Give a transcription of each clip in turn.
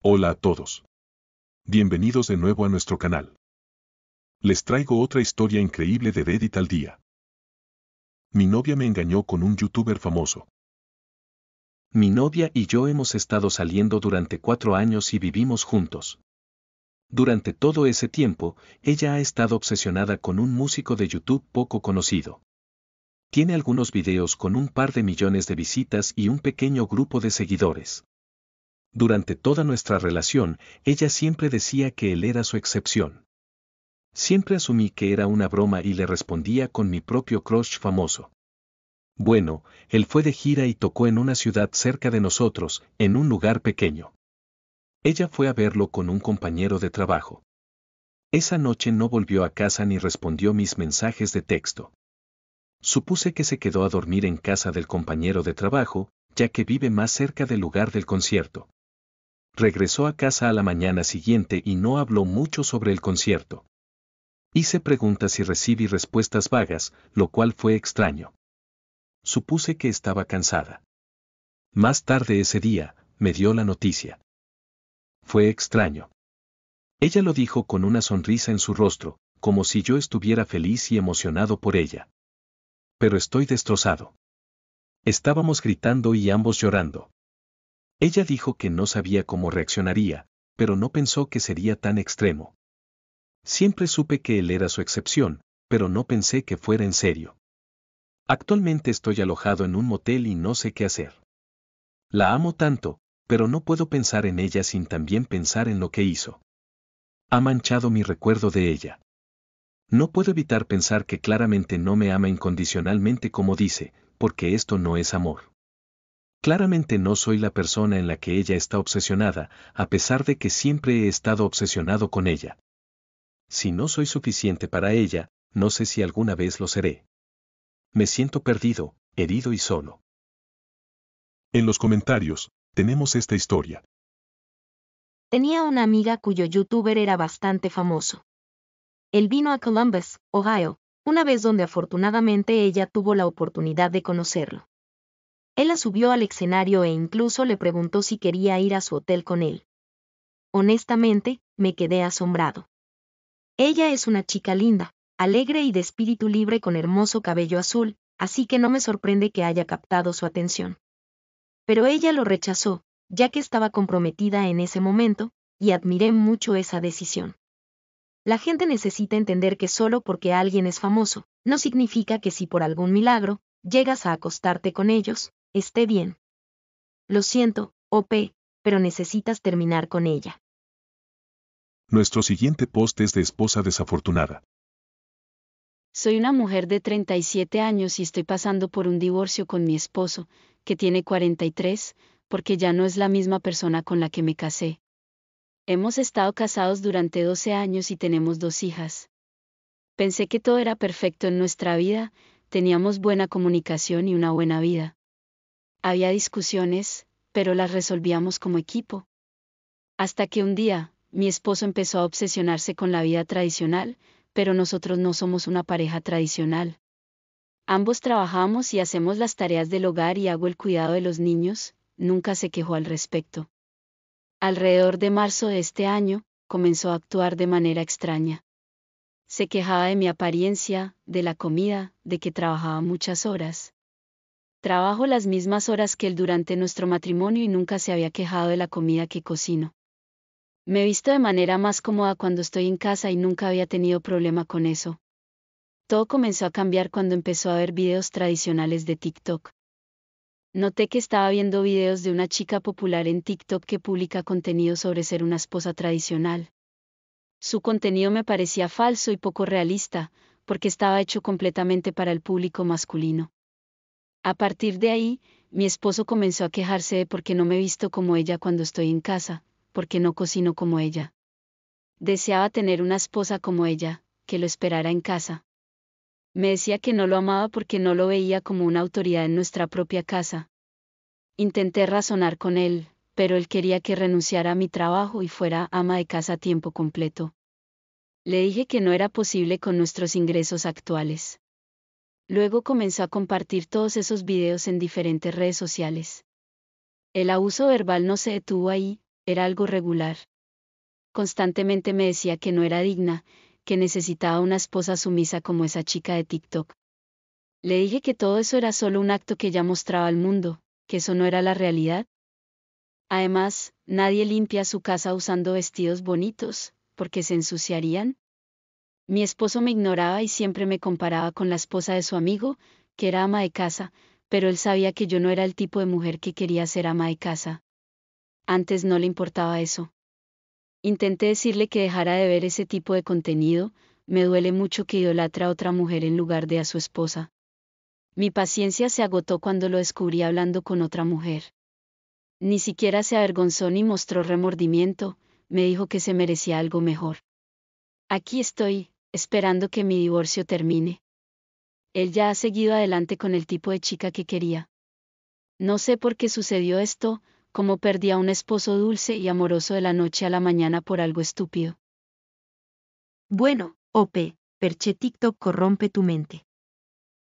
Hola a todos. Bienvenidos de nuevo a nuestro canal. Les traigo otra historia increíble de Reddit al día. Mi novia me engañó con un youtuber famoso. Mi novia y yo hemos estado saliendo durante cuatro años y vivimos juntos. Durante todo ese tiempo, ella ha estado obsesionada con un músico de YouTube poco conocido. Tiene algunos videos con un par de millones de visitas y un pequeño grupo de seguidores. Durante toda nuestra relación, ella siempre decía que él era su excepción. Siempre asumí que era una broma y le respondía con mi propio crush famoso. Bueno, él fue de gira y tocó en una ciudad cerca de nosotros, en un lugar pequeño. Ella fue a verlo con un compañero de trabajo. Esa noche no volvió a casa ni respondió mis mensajes de texto. Supuse que se quedó a dormir en casa del compañero de trabajo, ya que vive más cerca del lugar del concierto regresó a casa a la mañana siguiente y no habló mucho sobre el concierto. Hice preguntas y recibí respuestas vagas, lo cual fue extraño. Supuse que estaba cansada. Más tarde ese día, me dio la noticia. Fue extraño. Ella lo dijo con una sonrisa en su rostro, como si yo estuviera feliz y emocionado por ella. Pero estoy destrozado. Estábamos gritando y ambos llorando. Ella dijo que no sabía cómo reaccionaría, pero no pensó que sería tan extremo. Siempre supe que él era su excepción, pero no pensé que fuera en serio. Actualmente estoy alojado en un motel y no sé qué hacer. La amo tanto, pero no puedo pensar en ella sin también pensar en lo que hizo. Ha manchado mi recuerdo de ella. No puedo evitar pensar que claramente no me ama incondicionalmente como dice, porque esto no es amor. Claramente no soy la persona en la que ella está obsesionada, a pesar de que siempre he estado obsesionado con ella. Si no soy suficiente para ella, no sé si alguna vez lo seré. Me siento perdido, herido y solo. En los comentarios, tenemos esta historia. Tenía una amiga cuyo youtuber era bastante famoso. Él vino a Columbus, Ohio, una vez donde afortunadamente ella tuvo la oportunidad de conocerlo. Él la subió al escenario e incluso le preguntó si quería ir a su hotel con él. Honestamente, me quedé asombrado. Ella es una chica linda, alegre y de espíritu libre con hermoso cabello azul, así que no me sorprende que haya captado su atención. Pero ella lo rechazó, ya que estaba comprometida en ese momento, y admiré mucho esa decisión. La gente necesita entender que solo porque alguien es famoso, no significa que si por algún milagro, llegas a acostarte con ellos, esté bien. Lo siento, OP, pero necesitas terminar con ella. Nuestro siguiente post es de esposa desafortunada. Soy una mujer de 37 años y estoy pasando por un divorcio con mi esposo, que tiene 43, porque ya no es la misma persona con la que me casé. Hemos estado casados durante 12 años y tenemos dos hijas. Pensé que todo era perfecto en nuestra vida, teníamos buena comunicación y una buena vida. Había discusiones, pero las resolvíamos como equipo. Hasta que un día, mi esposo empezó a obsesionarse con la vida tradicional, pero nosotros no somos una pareja tradicional. Ambos trabajamos y hacemos las tareas del hogar y hago el cuidado de los niños, nunca se quejó al respecto. Alrededor de marzo de este año, comenzó a actuar de manera extraña. Se quejaba de mi apariencia, de la comida, de que trabajaba muchas horas. Trabajo las mismas horas que él durante nuestro matrimonio y nunca se había quejado de la comida que cocino. Me he visto de manera más cómoda cuando estoy en casa y nunca había tenido problema con eso. Todo comenzó a cambiar cuando empezó a ver videos tradicionales de TikTok. Noté que estaba viendo videos de una chica popular en TikTok que publica contenido sobre ser una esposa tradicional. Su contenido me parecía falso y poco realista, porque estaba hecho completamente para el público masculino. A partir de ahí, mi esposo comenzó a quejarse de por qué no me visto como ella cuando estoy en casa, porque no cocino como ella. Deseaba tener una esposa como ella, que lo esperara en casa. Me decía que no lo amaba porque no lo veía como una autoridad en nuestra propia casa. Intenté razonar con él, pero él quería que renunciara a mi trabajo y fuera ama de casa a tiempo completo. Le dije que no era posible con nuestros ingresos actuales. Luego comenzó a compartir todos esos videos en diferentes redes sociales. El abuso verbal no se detuvo ahí, era algo regular. Constantemente me decía que no era digna, que necesitaba una esposa sumisa como esa chica de TikTok. Le dije que todo eso era solo un acto que ya mostraba al mundo, que eso no era la realidad. Además, nadie limpia su casa usando vestidos bonitos, porque se ensuciarían. Mi esposo me ignoraba y siempre me comparaba con la esposa de su amigo, que era ama de casa, pero él sabía que yo no era el tipo de mujer que quería ser ama de casa. Antes no le importaba eso. Intenté decirle que dejara de ver ese tipo de contenido, me duele mucho que idolatra a otra mujer en lugar de a su esposa. Mi paciencia se agotó cuando lo descubrí hablando con otra mujer. Ni siquiera se avergonzó ni mostró remordimiento, me dijo que se merecía algo mejor. Aquí estoy, esperando que mi divorcio termine. Él ya ha seguido adelante con el tipo de chica que quería. No sé por qué sucedió esto, como perdí a un esposo dulce y amoroso de la noche a la mañana por algo estúpido. Bueno, Ope, Perche TikTok corrompe tu mente.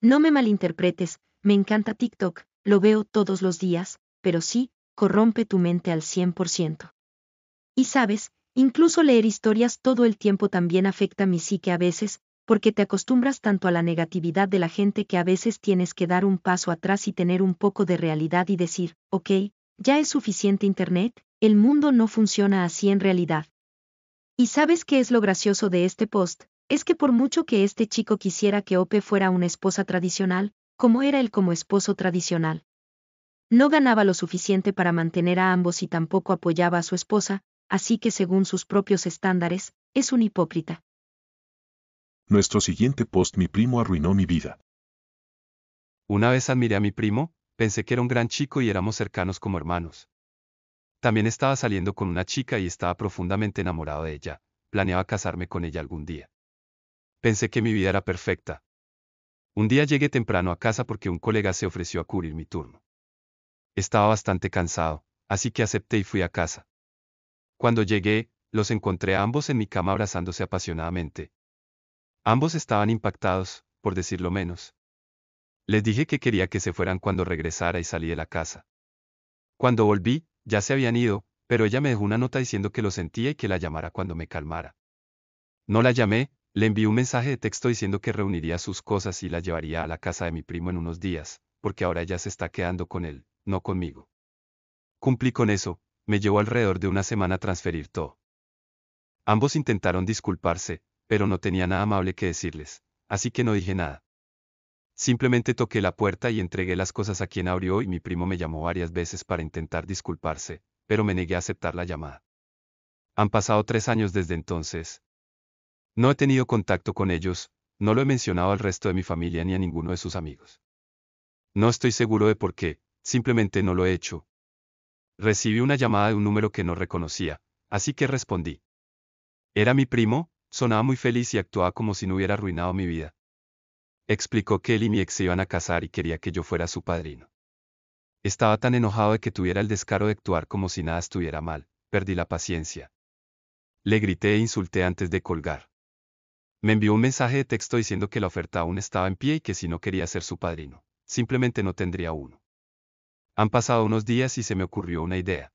No me malinterpretes, me encanta TikTok, lo veo todos los días, pero sí, corrompe tu mente al 100%. Y sabes, Incluso leer historias todo el tiempo también afecta mi psique a veces, porque te acostumbras tanto a la negatividad de la gente que a veces tienes que dar un paso atrás y tener un poco de realidad y decir, ok, ya es suficiente Internet, el mundo no funciona así en realidad. ¿Y sabes qué es lo gracioso de este post? Es que por mucho que este chico quisiera que Ope fuera una esposa tradicional, como era él como esposo tradicional. No ganaba lo suficiente para mantener a ambos y tampoco apoyaba a su esposa, así que según sus propios estándares, es un hipócrita. Nuestro siguiente post Mi primo arruinó mi vida. Una vez admiré a mi primo, pensé que era un gran chico y éramos cercanos como hermanos. También estaba saliendo con una chica y estaba profundamente enamorado de ella, planeaba casarme con ella algún día. Pensé que mi vida era perfecta. Un día llegué temprano a casa porque un colega se ofreció a cubrir mi turno. Estaba bastante cansado, así que acepté y fui a casa. Cuando llegué, los encontré ambos en mi cama abrazándose apasionadamente. Ambos estaban impactados, por decirlo menos. Les dije que quería que se fueran cuando regresara y salí de la casa. Cuando volví, ya se habían ido, pero ella me dejó una nota diciendo que lo sentía y que la llamara cuando me calmara. No la llamé, le envié un mensaje de texto diciendo que reuniría sus cosas y la llevaría a la casa de mi primo en unos días, porque ahora ella se está quedando con él, no conmigo. Cumplí con eso, me llevó alrededor de una semana transferir todo. Ambos intentaron disculparse, pero no tenía nada amable que decirles, así que no dije nada. Simplemente toqué la puerta y entregué las cosas a quien abrió y mi primo me llamó varias veces para intentar disculparse, pero me negué a aceptar la llamada. Han pasado tres años desde entonces. No he tenido contacto con ellos, no lo he mencionado al resto de mi familia ni a ninguno de sus amigos. No estoy seguro de por qué, simplemente no lo he hecho, Recibí una llamada de un número que no reconocía, así que respondí. Era mi primo, sonaba muy feliz y actuaba como si no hubiera arruinado mi vida. Explicó que él y mi ex se iban a casar y quería que yo fuera su padrino. Estaba tan enojado de que tuviera el descaro de actuar como si nada estuviera mal, perdí la paciencia. Le grité e insulté antes de colgar. Me envió un mensaje de texto diciendo que la oferta aún estaba en pie y que si no quería ser su padrino, simplemente no tendría uno. Han pasado unos días y se me ocurrió una idea.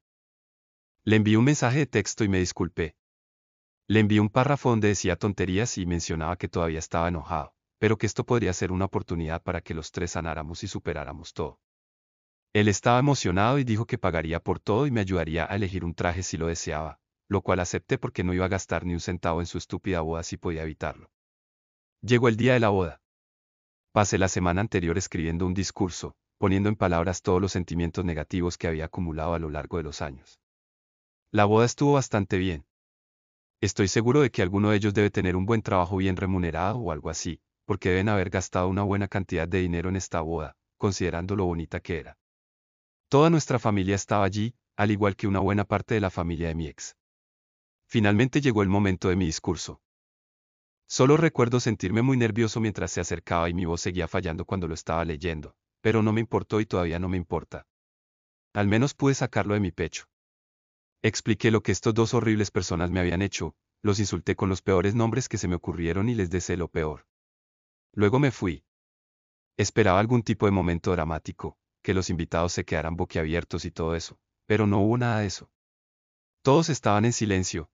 Le envié un mensaje de texto y me disculpé. Le envié un párrafo donde decía tonterías y mencionaba que todavía estaba enojado, pero que esto podría ser una oportunidad para que los tres sanáramos y superáramos todo. Él estaba emocionado y dijo que pagaría por todo y me ayudaría a elegir un traje si lo deseaba, lo cual acepté porque no iba a gastar ni un centavo en su estúpida boda si podía evitarlo. Llegó el día de la boda. Pasé la semana anterior escribiendo un discurso, poniendo en palabras todos los sentimientos negativos que había acumulado a lo largo de los años. La boda estuvo bastante bien. Estoy seguro de que alguno de ellos debe tener un buen trabajo bien remunerado o algo así, porque deben haber gastado una buena cantidad de dinero en esta boda, considerando lo bonita que era. Toda nuestra familia estaba allí, al igual que una buena parte de la familia de mi ex. Finalmente llegó el momento de mi discurso. Solo recuerdo sentirme muy nervioso mientras se acercaba y mi voz seguía fallando cuando lo estaba leyendo, pero no me importó y todavía no me importa. Al menos pude sacarlo de mi pecho. Expliqué lo que estos dos horribles personas me habían hecho, los insulté con los peores nombres que se me ocurrieron y les deseé lo peor. Luego me fui. Esperaba algún tipo de momento dramático, que los invitados se quedaran boquiabiertos y todo eso, pero no hubo nada de eso. Todos estaban en silencio.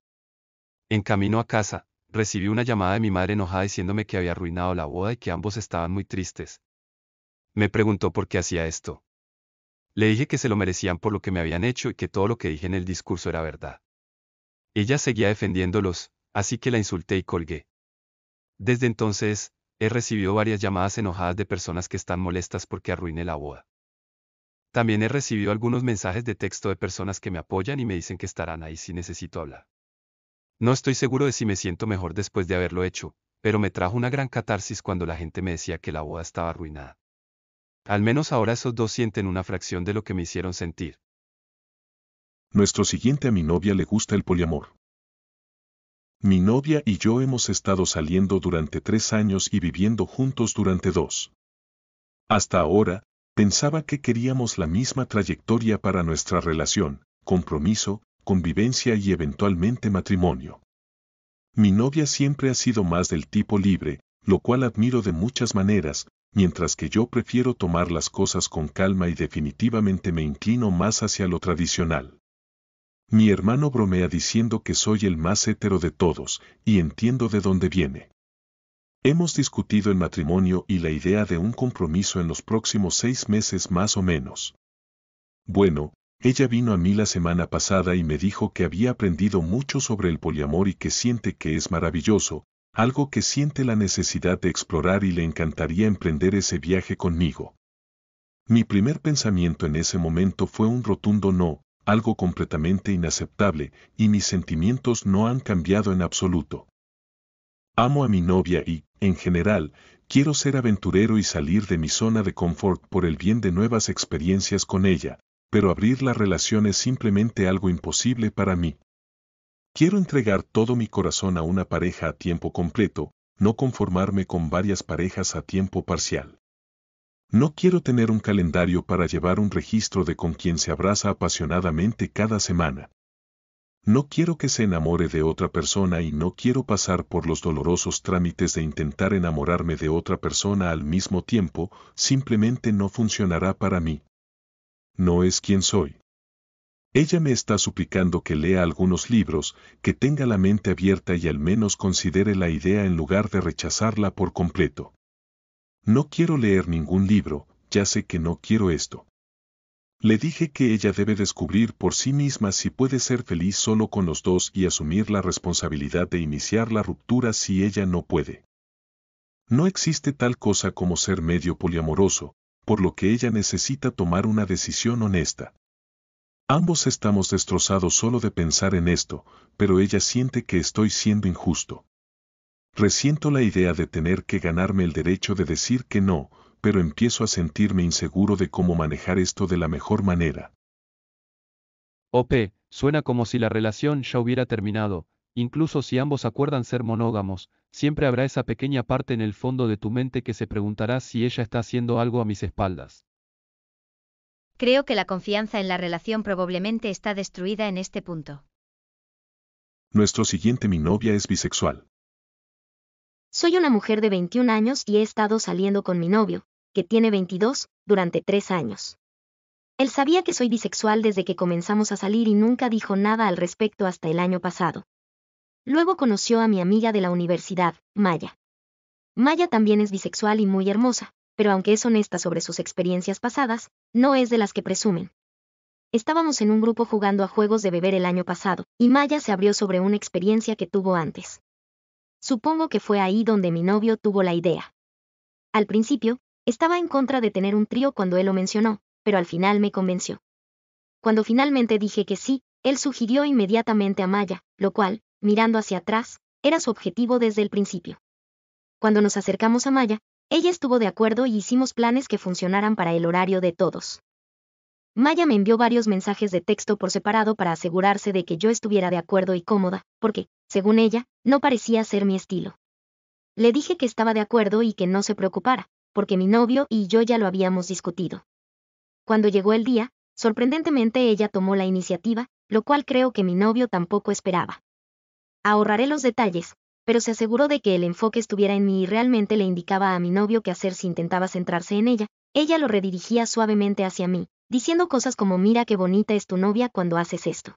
En camino a casa, recibí una llamada de mi madre enojada diciéndome que había arruinado la boda y que ambos estaban muy tristes, me preguntó por qué hacía esto. Le dije que se lo merecían por lo que me habían hecho y que todo lo que dije en el discurso era verdad. Ella seguía defendiéndolos, así que la insulté y colgué. Desde entonces, he recibido varias llamadas enojadas de personas que están molestas porque arruiné la boda. También he recibido algunos mensajes de texto de personas que me apoyan y me dicen que estarán ahí si necesito hablar. No estoy seguro de si me siento mejor después de haberlo hecho, pero me trajo una gran catarsis cuando la gente me decía que la boda estaba arruinada. Al menos ahora esos dos sienten una fracción de lo que me hicieron sentir. Nuestro siguiente a mi novia le gusta el poliamor. Mi novia y yo hemos estado saliendo durante tres años y viviendo juntos durante dos. Hasta ahora, pensaba que queríamos la misma trayectoria para nuestra relación, compromiso, convivencia y eventualmente matrimonio. Mi novia siempre ha sido más del tipo libre, lo cual admiro de muchas maneras, mientras que yo prefiero tomar las cosas con calma y definitivamente me inclino más hacia lo tradicional. Mi hermano bromea diciendo que soy el más hétero de todos, y entiendo de dónde viene. Hemos discutido el matrimonio y la idea de un compromiso en los próximos seis meses más o menos. Bueno, ella vino a mí la semana pasada y me dijo que había aprendido mucho sobre el poliamor y que siente que es maravilloso, algo que siente la necesidad de explorar y le encantaría emprender ese viaje conmigo. Mi primer pensamiento en ese momento fue un rotundo no, algo completamente inaceptable, y mis sentimientos no han cambiado en absoluto. Amo a mi novia y, en general, quiero ser aventurero y salir de mi zona de confort por el bien de nuevas experiencias con ella, pero abrir la relación es simplemente algo imposible para mí. Quiero entregar todo mi corazón a una pareja a tiempo completo, no conformarme con varias parejas a tiempo parcial. No quiero tener un calendario para llevar un registro de con quien se abraza apasionadamente cada semana. No quiero que se enamore de otra persona y no quiero pasar por los dolorosos trámites de intentar enamorarme de otra persona al mismo tiempo, simplemente no funcionará para mí. No es quien soy. Ella me está suplicando que lea algunos libros, que tenga la mente abierta y al menos considere la idea en lugar de rechazarla por completo. No quiero leer ningún libro, ya sé que no quiero esto. Le dije que ella debe descubrir por sí misma si puede ser feliz solo con los dos y asumir la responsabilidad de iniciar la ruptura si ella no puede. No existe tal cosa como ser medio poliamoroso, por lo que ella necesita tomar una decisión honesta. Ambos estamos destrozados solo de pensar en esto, pero ella siente que estoy siendo injusto. Resiento la idea de tener que ganarme el derecho de decir que no, pero empiezo a sentirme inseguro de cómo manejar esto de la mejor manera. OP, suena como si la relación ya hubiera terminado, incluso si ambos acuerdan ser monógamos, siempre habrá esa pequeña parte en el fondo de tu mente que se preguntará si ella está haciendo algo a mis espaldas. Creo que la confianza en la relación probablemente está destruida en este punto. Nuestro siguiente mi novia es bisexual. Soy una mujer de 21 años y he estado saliendo con mi novio, que tiene 22, durante 3 años. Él sabía que soy bisexual desde que comenzamos a salir y nunca dijo nada al respecto hasta el año pasado. Luego conoció a mi amiga de la universidad, Maya. Maya también es bisexual y muy hermosa, pero aunque es honesta sobre sus experiencias pasadas, no es de las que presumen. Estábamos en un grupo jugando a juegos de beber el año pasado, y Maya se abrió sobre una experiencia que tuvo antes. Supongo que fue ahí donde mi novio tuvo la idea. Al principio, estaba en contra de tener un trío cuando él lo mencionó, pero al final me convenció. Cuando finalmente dije que sí, él sugirió inmediatamente a Maya, lo cual, mirando hacia atrás, era su objetivo desde el principio. Cuando nos acercamos a Maya, ella estuvo de acuerdo y hicimos planes que funcionaran para el horario de todos. Maya me envió varios mensajes de texto por separado para asegurarse de que yo estuviera de acuerdo y cómoda, porque, según ella, no parecía ser mi estilo. Le dije que estaba de acuerdo y que no se preocupara, porque mi novio y yo ya lo habíamos discutido. Cuando llegó el día, sorprendentemente ella tomó la iniciativa, lo cual creo que mi novio tampoco esperaba. Ahorraré los detalles, pero se aseguró de que el enfoque estuviera en mí y realmente le indicaba a mi novio qué hacer si intentaba centrarse en ella. Ella lo redirigía suavemente hacia mí, diciendo cosas como mira qué bonita es tu novia cuando haces esto.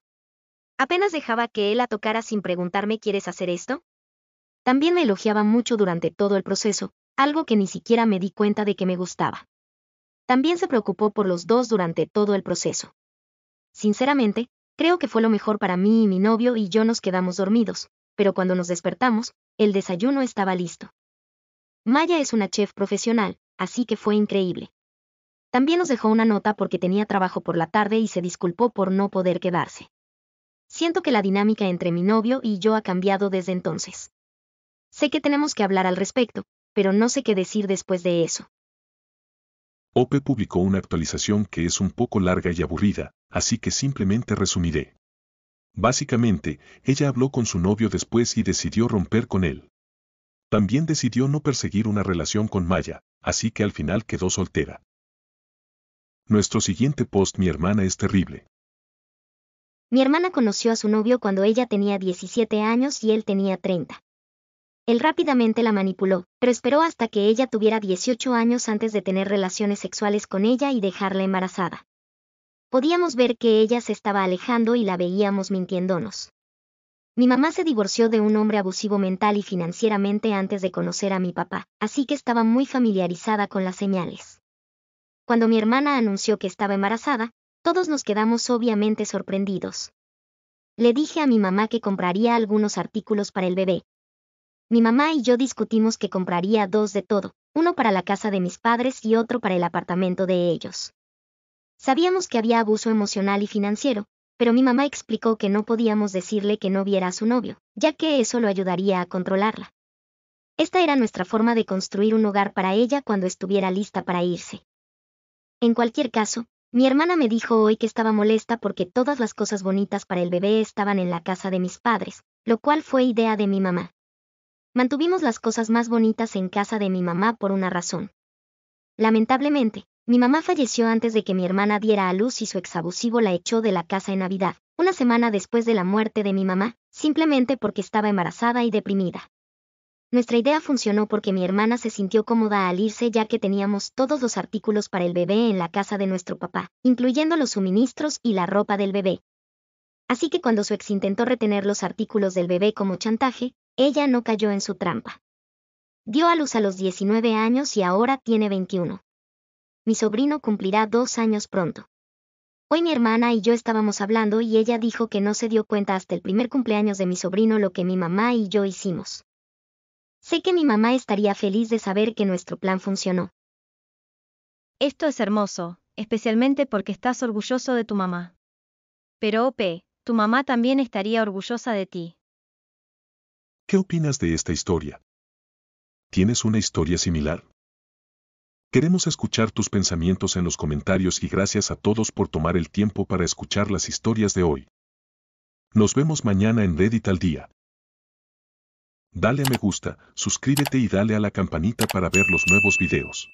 Apenas dejaba que él la tocara sin preguntarme ¿quieres hacer esto? También me elogiaba mucho durante todo el proceso, algo que ni siquiera me di cuenta de que me gustaba. También se preocupó por los dos durante todo el proceso. Sinceramente, creo que fue lo mejor para mí y mi novio y yo nos quedamos dormidos, pero cuando nos despertamos, el desayuno estaba listo. Maya es una chef profesional, así que fue increíble. También nos dejó una nota porque tenía trabajo por la tarde y se disculpó por no poder quedarse. Siento que la dinámica entre mi novio y yo ha cambiado desde entonces. Sé que tenemos que hablar al respecto, pero no sé qué decir después de eso. OPE publicó una actualización que es un poco larga y aburrida, así que simplemente resumiré. Básicamente, ella habló con su novio después y decidió romper con él. También decidió no perseguir una relación con Maya, así que al final quedó soltera. Nuestro siguiente post Mi hermana es terrible. Mi hermana conoció a su novio cuando ella tenía 17 años y él tenía 30. Él rápidamente la manipuló, pero esperó hasta que ella tuviera 18 años antes de tener relaciones sexuales con ella y dejarla embarazada podíamos ver que ella se estaba alejando y la veíamos mintiéndonos. Mi mamá se divorció de un hombre abusivo mental y financieramente antes de conocer a mi papá, así que estaba muy familiarizada con las señales. Cuando mi hermana anunció que estaba embarazada, todos nos quedamos obviamente sorprendidos. Le dije a mi mamá que compraría algunos artículos para el bebé. Mi mamá y yo discutimos que compraría dos de todo, uno para la casa de mis padres y otro para el apartamento de ellos. Sabíamos que había abuso emocional y financiero, pero mi mamá explicó que no podíamos decirle que no viera a su novio, ya que eso lo ayudaría a controlarla. Esta era nuestra forma de construir un hogar para ella cuando estuviera lista para irse. En cualquier caso, mi hermana me dijo hoy que estaba molesta porque todas las cosas bonitas para el bebé estaban en la casa de mis padres, lo cual fue idea de mi mamá. Mantuvimos las cosas más bonitas en casa de mi mamá por una razón. Lamentablemente, mi mamá falleció antes de que mi hermana diera a luz y su ex abusivo la echó de la casa en Navidad, una semana después de la muerte de mi mamá, simplemente porque estaba embarazada y deprimida. Nuestra idea funcionó porque mi hermana se sintió cómoda al irse ya que teníamos todos los artículos para el bebé en la casa de nuestro papá, incluyendo los suministros y la ropa del bebé. Así que cuando su ex intentó retener los artículos del bebé como chantaje, ella no cayó en su trampa. Dio a luz a los 19 años y ahora tiene 21. Mi sobrino cumplirá dos años pronto. Hoy mi hermana y yo estábamos hablando y ella dijo que no se dio cuenta hasta el primer cumpleaños de mi sobrino lo que mi mamá y yo hicimos. Sé que mi mamá estaría feliz de saber que nuestro plan funcionó. Esto es hermoso, especialmente porque estás orgulloso de tu mamá. Pero Ope, tu mamá también estaría orgullosa de ti. ¿Qué opinas de esta historia? ¿Tienes una historia similar? Queremos escuchar tus pensamientos en los comentarios y gracias a todos por tomar el tiempo para escuchar las historias de hoy. Nos vemos mañana en Reddit al día. Dale a me gusta, suscríbete y dale a la campanita para ver los nuevos videos.